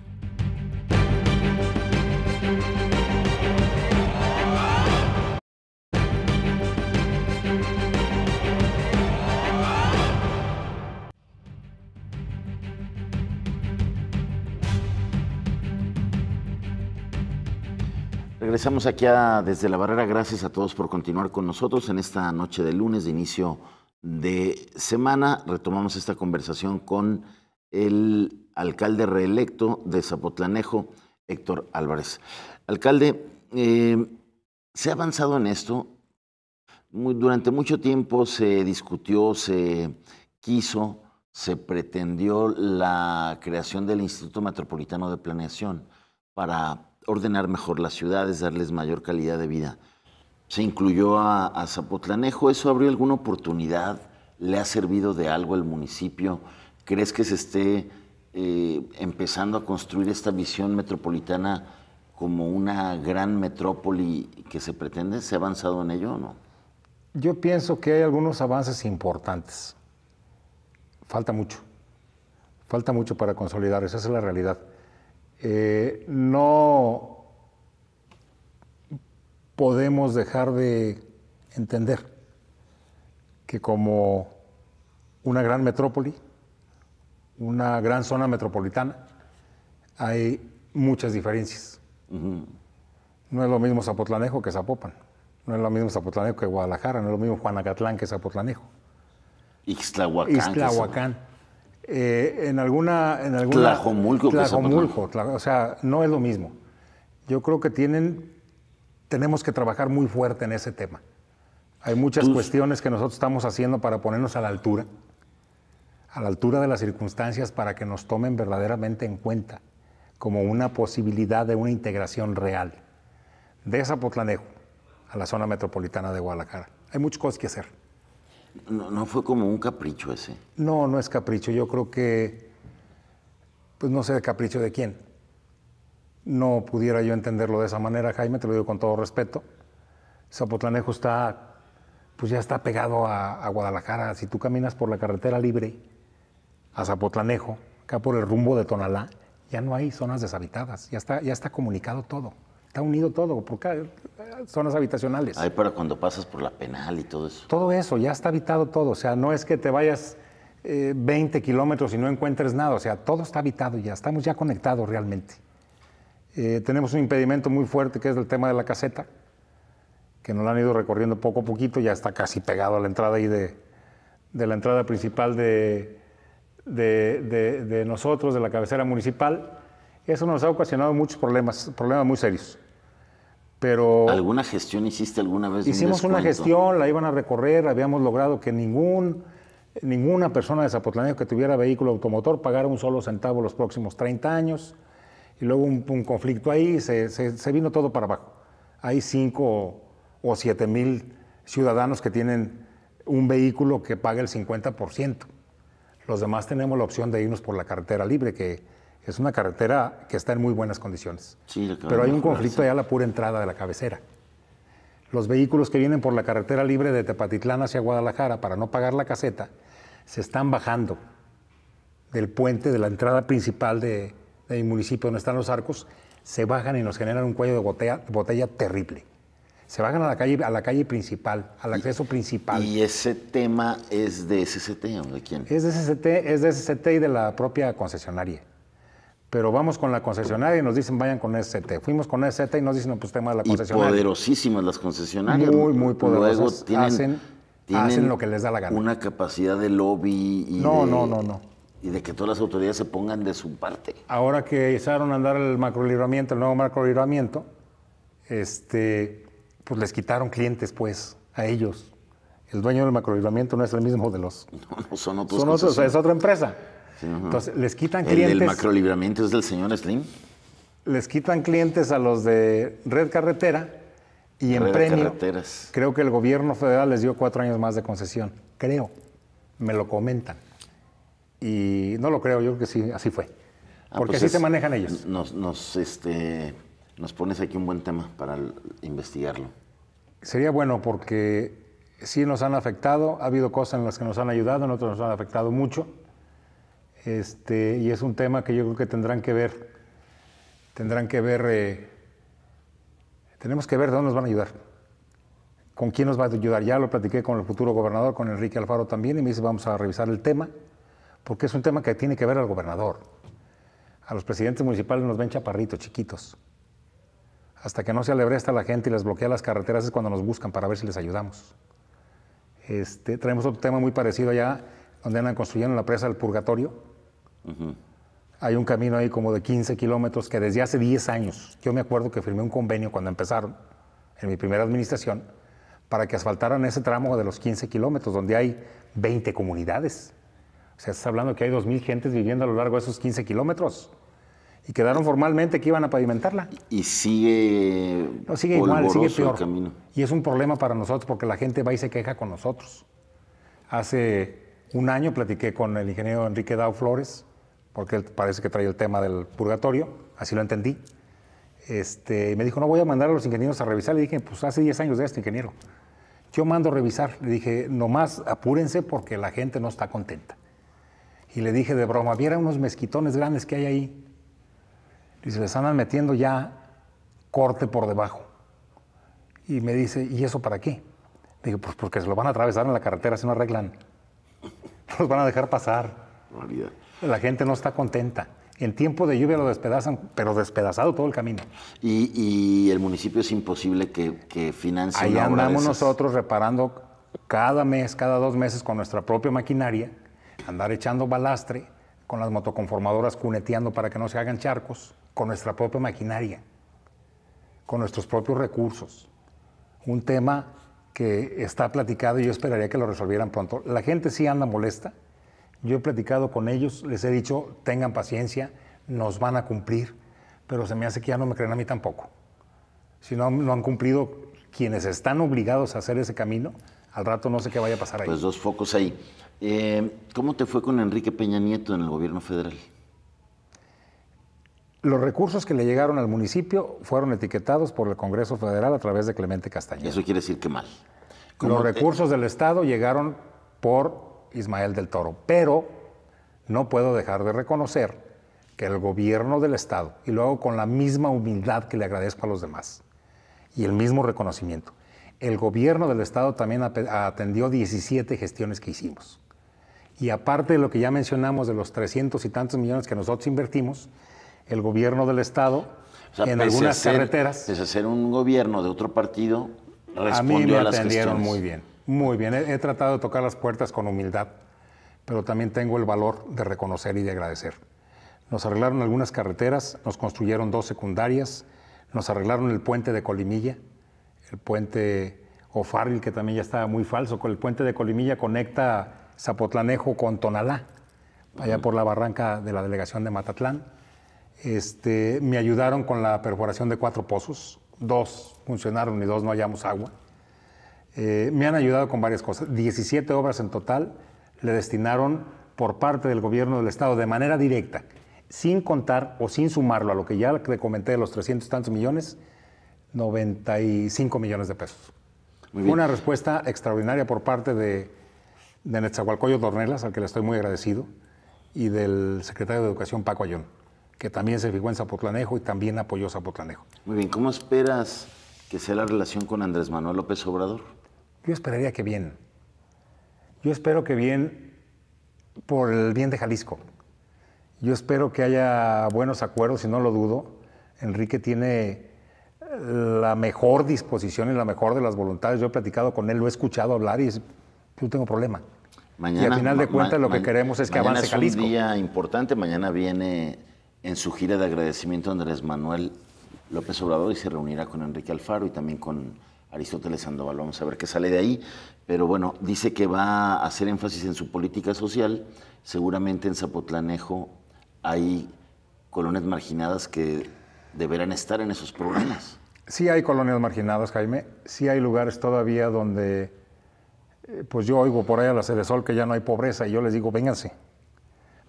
regresamos aquí a Desde la Barrera. Gracias a todos por continuar con nosotros en esta noche de lunes de inicio de semana. Retomamos esta conversación con el alcalde reelecto de Zapotlanejo, Héctor Álvarez. Alcalde, eh, se ha avanzado en esto. durante mucho tiempo se discutió, se quiso, se pretendió la creación del Instituto Metropolitano de Planeación para ordenar mejor las ciudades, darles mayor calidad de vida. Se incluyó a, Zapotlanejo, ¿eso abrió alguna oportunidad? ¿Le ha servido de algo al municipio? ¿Crees que se esté eh, empezando a construir esta visión metropolitana como una gran metrópoli que se pretende? ¿Se ha avanzado en ello o no? Yo pienso que hay algunos avances importantes. Falta mucho. Falta mucho para consolidar, esa es la realidad. Eh, no podemos dejar de entender que como una gran metrópoli, una gran zona metropolitana, hay muchas diferencias. No es lo mismo Zapotlanejo que Zapopan, no es lo mismo Zapotlanejo que Guadalajara, no es lo mismo Juanacatlán que Zapotlanejo. Ixtlahuacán. Ixtlahuacán. Eh, en alguna... En alguna Tlajomulco. Tlajomulco, o sea, no es lo mismo. Yo creo que tienen, tenemos que trabajar muy fuerte en ese tema. Hay muchas cuestiones que nosotros estamos haciendo para ponernos a la altura, a la altura de las circunstancias para que nos tomen verdaderamente en cuenta como una posibilidad de una integración real de Zapotlanejo a la zona metropolitana de Guadalajara. Hay muchas cosas que hacer. No, fue como un capricho ese. No, no es capricho. Yo creo que, pues no sé de capricho de quién. No pudiera yo entenderlo de esa manera, Jaime, te lo digo con todo respeto. Zapotlanejo está, pues ya está pegado a, Guadalajara. Si tú caminas por la carretera libre a Zapotlanejo, acá por el rumbo de Tonalá, ya no hay zonas deshabitadas, ya ya está comunicado todo. Está unido todo, porque hay zonas habitacionales. Ahí para cuando pasas por la penal y todo eso. Todo eso, ya está habitado todo. O sea, no es que te vayas 20 eh, kilómetros y no encuentres nada. O sea, todo está habitado ya, estamos ya conectados realmente. Eh, tenemos un impedimento muy fuerte que es el tema de la caseta, que nos la han ido recorriendo poco a poquito, ya está casi pegado a la entrada ahí de, la entrada principal de, de nosotros, de la cabecera municipal. Eso nos ha ocasionado muchos problemas, problemas muy serios. Pero ¿Alguna gestión hiciste alguna vez? hicimos una gestión, la iban a recorrer, habíamos logrado que ningún, ninguna persona de Zapotlanejo que tuviera vehículo automotor pagara un solo centavo los próximos 30 años. Y luego un, conflicto ahí, se, vino todo para abajo. Hay 5 o 7 mil ciudadanos que tienen un vehículo que paga el 50%. Los demás tenemos la opción de irnos por la carretera libre, que es una carretera que está en muy buenas condiciones. pero hay un conflicto allá a la pura entrada de la cabecera. Los vehículos que vienen por la carretera libre de Tepatitlán hacia Guadalajara para no pagar la caseta se están bajando del puente de la entrada principal del municipio donde están los arcos, se bajan y nos generan un cuello de botella, terrible se bajan a la calle, a la calle principal, al acceso principal. Y ese tema es de SCT, de quién? Es de SCT, es de SCT y de la propia concesionaria pero vamos con la concesionaria y nos dicen vayan con ST. Fuimos con ST y nos dicen, pues tema de la concesionaria. Y poderosísimas las concesionarias. Muy, muy poderosas. Luego hacen, lo que les da la gana. Una capacidad de lobby y No, de, no, no, no. Y de que todas las autoridades se pongan de su parte. Ahora que empezaron a andar el macrolibramiento, el nuevo macrolibramiento, este, pues les quitaron clientes, pues, a ellos. El dueño del macrolibramiento no es el mismo de los... No, no son otros. Son otros, es otra empresa. Entonces, les quitan clientes. ¿El, el macrolibramiento es del señor Slim? Les quitan clientes a los de Red Carretera y en premio. Creo que el gobierno federal les dio cuatro años más de concesión. Creo. Me lo comentan. Y no lo creo, yo creo que sí, así fue. Ah, porque pues así se manejan ellos. Nos, nos, este, nos pones aquí un buen tema para investigarlo. Sería bueno porque sí nos han afectado, ha habido cosas en las que nos han ayudado, en otras nos han afectado mucho. Este, y es un tema que yo creo que tendrán que ver, tendrán que ver, eh, tenemos que ver dónde nos van a ayudar, con quién nos va a ayudar. Ya lo platiqué con el futuro gobernador, con Enrique Alfaro también, y me dice, vamos a revisar el tema, porque es un tema que tiene que ver al gobernador. A los presidentes municipales nos ven chaparritos, chiquitos. Hasta que no se alebre hasta la gente y les bloquea las carreteras es cuando nos buscan para ver si les ayudamos. Este, traemos otro tema muy parecido allá, donde andan construyendo la presa del Purgatorio hay un camino ahí como de 15 kilómetros que desde hace 10 años, yo me acuerdo que firmé un convenio cuando empezaron, en mi primera administración, para que asfaltaran ese tramo de los 15 kilómetros, donde hay 20 comunidades. O sea, estás hablando que hay 2.000 gentes viviendo a lo largo de esos 15 kilómetros. Y quedaron formalmente que iban a pavimentarla. Y sigue. No, sigue igual, sigue peor. Y es un problema para nosotros porque la gente va y se queja con nosotros. Hace un año platiqué con el ingeniero Enrique Dao Flores, porque parece que trae el tema del purgatorio, así lo entendí. Este, me dijo, no voy a mandar a los ingenieros a revisar. Le dije, pues hace 10 años de este ingeniero. Yo mando a revisar. Le dije, nomás apúrense porque la gente no está contenta. Y le dije de broma, viera unos mezquitones grandes que hay ahí. Y se les andan metiendo ya corte por debajo. Y me dice, ¿y eso para qué? Dije, pues porque se lo van a atravesar en la carretera si no arreglan. Los van a dejar pasar. María la gente no está contenta. En tiempo de lluvia lo despedazan, pero despedazado todo el camino. Y, el municipio es imposible que, financie. Ahí andamos nosotros reparando cada mes, cada dos meses con nuestra propia maquinaria, andar echando balastre, con las motoconformadoras cuneteando para que no se hagan charcos, con nuestra propia maquinaria, con nuestros propios recursos. Un tema que está platicado y yo esperaría que lo resolvieran pronto. La gente sí anda molesta, yo he platicado con ellos, les he dicho, tengan paciencia, nos van a cumplir, pero se me hace que ya no me creen a mí tampoco. Si no, han cumplido quienes están obligados a hacer ese camino, al rato no sé qué vaya a pasar ahí. Pues dos focos ahí. Eh, ¿Cómo te fue con Enrique Peña Nieto en el gobierno federal? Los recursos que le llegaron al municipio fueron etiquetados por el Congreso Federal a través de Clemente Castañeda. Eso quiere decir que mal. Los recursos del Estado llegaron por Ismael del Toro. Pero no puedo dejar de reconocer que el gobierno del Estado, y lo hago con la misma humildad que le agradezco a los demás, y el mismo reconocimiento, el gobierno del Estado también atendió 17 gestiones que hicimos. Y aparte de lo que ya mencionamos de los 300 y tantos millones que nosotros invertimos, el gobierno del Estado en algunas carreteras. Pese un gobierno de otro partido, respondió a, las atendieron muy bien. Muy bien, he, tratado de tocar las puertas con humildad, pero también tengo el valor de reconocer y de agradecer. Nos arreglaron algunas carreteras, nos construyeron dos secundarias, nos arreglaron el puente de Colimilla, el puente O'Farrill, que también ya estaba muy falso, el puente de Colimilla conecta Zapotlanejo con Tonalá, allá por la barranca de la delegación de Matatlán. Este, me ayudaron con la perforación de cuatro pozos, dos funcionaron y dos no hallamos agua. Eh, me han ayudado con varias cosas. 17 obras en total le destinaron por parte del gobierno del Estado de manera directa, sin contar o sin sumarlo a lo que ya le comenté de los 300 tantos millones, 95 millones de pesos. Una respuesta extraordinaria por parte de, de Netzahualcoyo al que le estoy muy agradecido, y del secretario de Educación Paco Ayón, que también se fijó en Zapotlanejo y también apoyó Zapotlanejo. Muy bien, ¿cómo esperas que sea la relación con Andrés Manuel López Obrador? Yo esperaría que bien. Yo espero que bien por el bien de Jalisco. Yo espero que haya buenos acuerdos y no lo dudo. Enrique tiene la mejor disposición y la mejor de las voluntades. Yo he platicado con él, lo he escuchado hablar y es, yo tengo problema. y al final de cuentas lo que queremos es que avance Jalisco. Es un día importante. Mañana viene en su gira de agradecimiento Andrés Manuel López Obrador y se reunirá con Enrique Alfaro y también con Aristóteles Sandoval. Vamos a ver qué sale de ahí. Pero bueno, dice que va a hacer énfasis en su política social. Seguramente en Zapotlanejo hay colonias marginadas que deberán estar en esos programas. Sí hay colonias marginadas, Jaime. Sí hay lugares todavía donde, eh, pues yo oigo por ahí a la Cedesol que ya no hay pobreza y yo les digo, vénganse.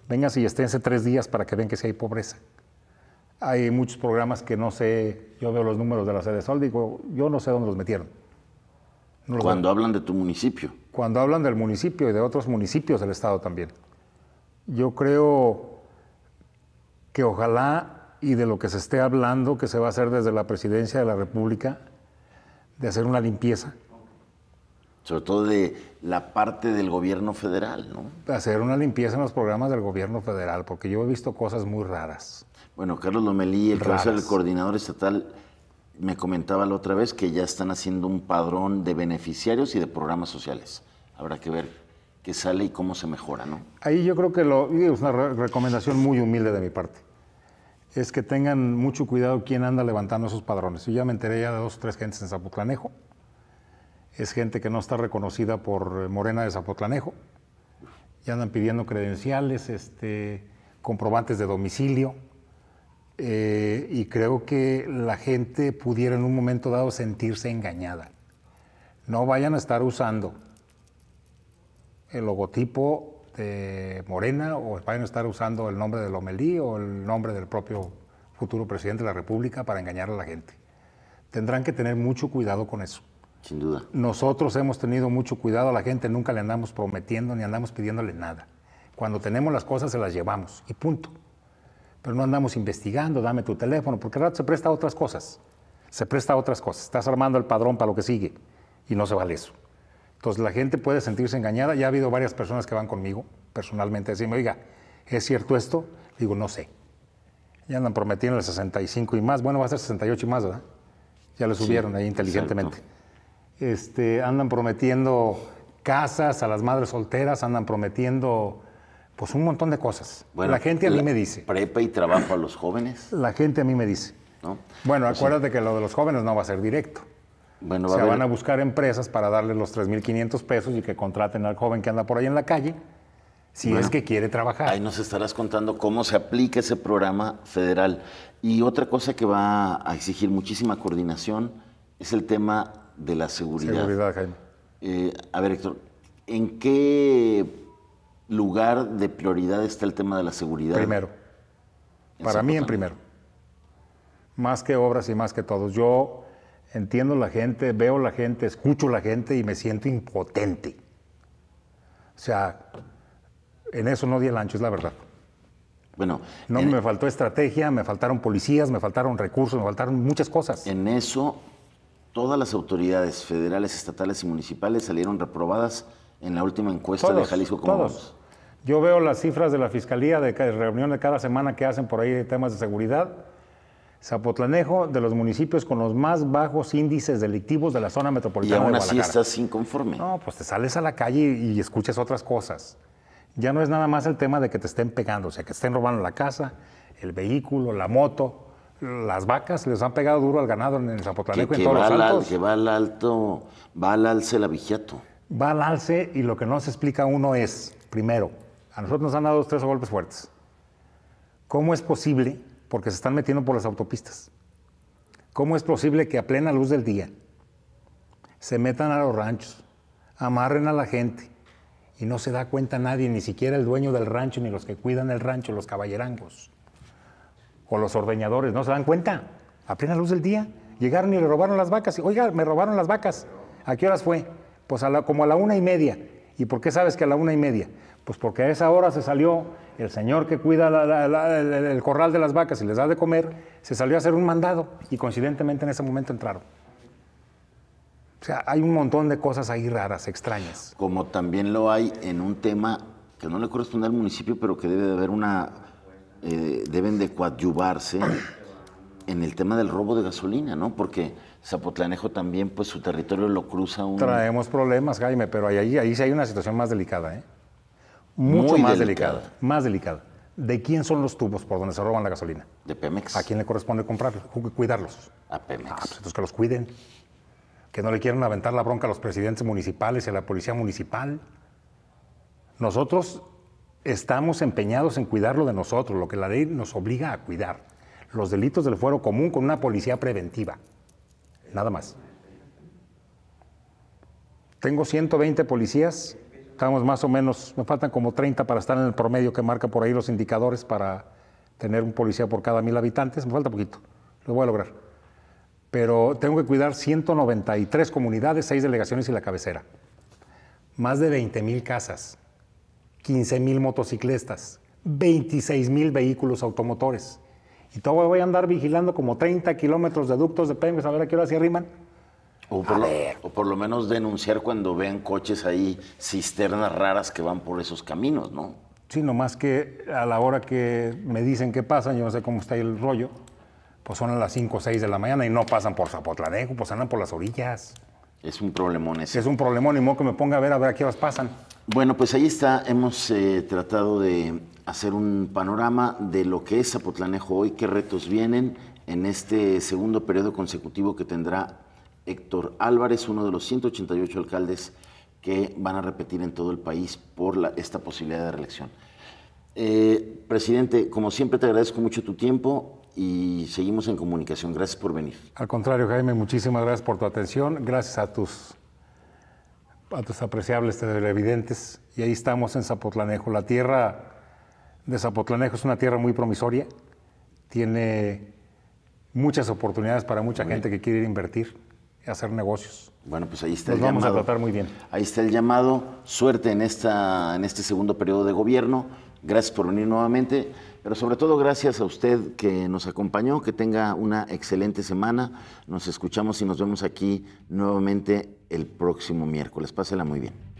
Vénganse y esténse tres días para que ven que sí hay pobreza. Hay muchos programas que no sé, yo veo los números de la sede sol, digo, yo no sé dónde los metieron. cuando hablan de tu municipio. Cuando hablan del municipio y de otros municipios del estado también. Yo creo que ojalá y de lo que se esté hablando, que se va a hacer desde la presidencia de la República, de hacer una limpieza. Sobre todo de la parte del gobierno federal, ¿no? Hacer una limpieza en los programas del gobierno federal, porque yo he visto cosas muy raras. Bueno, Carlos Lomelí, el coordinador estatal, me comentaba la otra vez que ya están haciendo un padrón de beneficiarios y de programas sociales. Habrá que ver qué sale y cómo se mejora, ¿no? Ahí yo creo que es una recomendación muy humilde de mi parte. Es que tengan mucho cuidado quién anda levantando esos padrones. Yo ya me enteré ya de dos o tres gentes en Zapotlanejo. Es gente que no está reconocida por Morena de Zapotlanejo. Ya andan pidiendo credenciales, este, comprobantes de domicilio eh, y creo que la gente pudiera en un momento dado sentirse engañada. No vayan a estar usando el logotipo de Morena o vayan a estar usando el nombre de Lomelí o el nombre del propio futuro presidente de la República para engañar a la gente. Tendrán que tener mucho cuidado con eso. Sin duda. Nosotros hemos tenido mucho cuidado a la gente, nunca le andamos prometiendo ni andamos pidiéndole nada. Cuando tenemos las cosas se las llevamos y punto. Pero no andamos investigando, dame tu teléfono, porque el rato se presta a otras cosas. Se presta a otras cosas. Estás armando el padrón para lo que sigue y no se vale eso. Entonces la gente puede sentirse engañada. Ya ha habido varias personas que van conmigo personalmente a decirme, oiga, ¿es cierto esto? Digo, no sé. Ya andan prometiendo el 65 y más. Bueno, va a ser 68 y más, ¿verdad? Ya lo subieron ahí inteligentemente. Este, andan prometiendo casas a las madres solteras, andan prometiendo pues un montón de cosas. la gente a mí me dice. Prepa y trabajo a los jóvenes. La gente a mí me dice. Bueno, pues acuérdate que lo de los jóvenes no va a ser directo. Se van a buscar empresas para darle los 3.500 pesos y que contraten al joven que anda por ahí en la calle si es que quiere trabajar. Ahí nos estarás contando cómo se aplica ese programa federal. Y otra cosa que va a exigir muchísima coordinación es el tema de la seguridad. Seguridad, Jaime. Eh, a ver, Héctor, ¿en qué lugar de prioridad está el tema de la seguridad? Primero. Para mí en primero. Más que obras y más que todos. Yo entiendo la gente, veo la gente, escucho la gente y me siento impotente. O sea, en eso no di el ancho, es la verdad. Bueno, no me faltó estrategia, me faltaron policías, me faltaron recursos, me faltaron muchas cosas. En eso, todas las autoridades federales, estatales y municipales salieron reprobadas en la última encuesta de Jalisco ¿cómo todos. Yo veo las cifras de la Fiscalía de reunión de cada semana que hacen por ahí de temas de seguridad. Zapotlanejo, de los municipios con los más bajos índices delictivos de la zona metropolitana. Y aún así de estás inconforme. No, pues te sales a la calle y, escuchas otras cosas. Ya no es nada más el tema de que te estén pegando, o sea, que estén robando la casa, el vehículo, la moto. Las vacas les han pegado duro al ganado en el Zapotlanejo y en todos los que va al alto, va al alce la vigiato va al alce y lo que no se explica uno es, primero, a nosotros nos han dado tres golpes fuertes. ¿Cómo es posible? Porque se están metiendo por las autopistas. ¿Cómo es posible que a plena luz del día se metan a los ranchos, amarren a la gente y no se da cuenta nadie, ni siquiera el dueño del rancho, ni los que cuidan el rancho, los caballerangos o los ordeñadores, no se dan cuenta? A plena luz del día llegaron y le robaron las vacas. Y, Oiga, me robaron las vacas. ¿A qué horas fue? Pues como a la una y media. ¿Y por qué sabes que a la una y media? Pues porque a esa hora se salió el señor que cuida el, corral de las vacas y les da de comer, se salió a hacer un mandado y coincidentemente en ese momento entraron. O sea, hay un montón de cosas ahí raras, extrañas. Como también lo hay en un tema que no le corresponde al municipio, pero que debe de haber una... Eh, deben de coadyuvarse en el tema del robo de gasolina, ¿no? Porque Zapotlanejo también, pues su territorio lo cruza un... Traemos problemas, Jaime, pero ahí, ahí, sí hay una situación más delicada, ¿eh? Mucho más delicada. Más delicada. ¿De quién son los tubos por donde se roban la gasolina? De Pemex. ¿A quién le corresponde comprarlos, cuidarlos? A Pemex. Ah, pues entonces que los cuiden. Que no le quieran aventar la bronca a los presidentes municipales y a la policía municipal. Nosotros estamos empeñados en cuidarlo de nosotros, lo que la ley nos obliga a cuidar. Los delitos del fuero común con una policía preventiva nada más. Tengo 120 policías, estamos más o menos, me faltan como 30 para estar en el promedio que marca por ahí los indicadores para tener un policía por cada mil habitantes, me falta poquito, lo voy a lograr. Pero tengo que cuidar 193 comunidades, 6 delegaciones y la cabecera. Más de 20 mil casas, 15 mil motociclistas, 26 mil vehículos automotores, y todo voy a andar vigilando como 30 kilómetros de ductos de PEMEX a ver a qué hora se arriman. O por, lo, menos denunciar cuando vean coches ahí, cisternas raras que van por esos caminos, ¿no? Sí, nomás que a la hora que me dicen qué pasan, yo no sé cómo está ahí el rollo, pues son a las 5 o 6 de la mañana y no pasan por Zapotlanejo, pues andan por las orillas. Es un problemón ese. Es un problemón, y modo que me ponga a ver a ver a qué horas pasan. Bueno, pues ahí está. Hemos eh, tratado de hacer un panorama de lo que es Zapotlanejo hoy, qué retos vienen en este segundo periodo consecutivo que tendrá Héctor Álvarez, uno de los 188 alcaldes que van a repetir en todo el país por la, esta posibilidad de reelección. Eh, presidente, como siempre te agradezco mucho tu tiempo y seguimos en comunicación. Gracias por venir. Al contrario, Jaime, muchísimas gracias por tu atención. Gracias a tus datos apreciables, televidentes, y ahí estamos en Zapotlanejo. La tierra de Zapotlanejo es una tierra muy promisoria, tiene muchas oportunidades para mucha gente que quiere ir a invertir y hacer negocios. Bueno, pues ahí está el vamos llamado. a tratar muy bien. Ahí está el llamado. Suerte en, esta, en este segundo periodo de gobierno. Gracias por venir nuevamente. Pero sobre todo gracias a usted que nos acompañó, que tenga una excelente semana. Nos escuchamos y nos vemos aquí nuevamente el próximo miércoles. Pásela muy bien.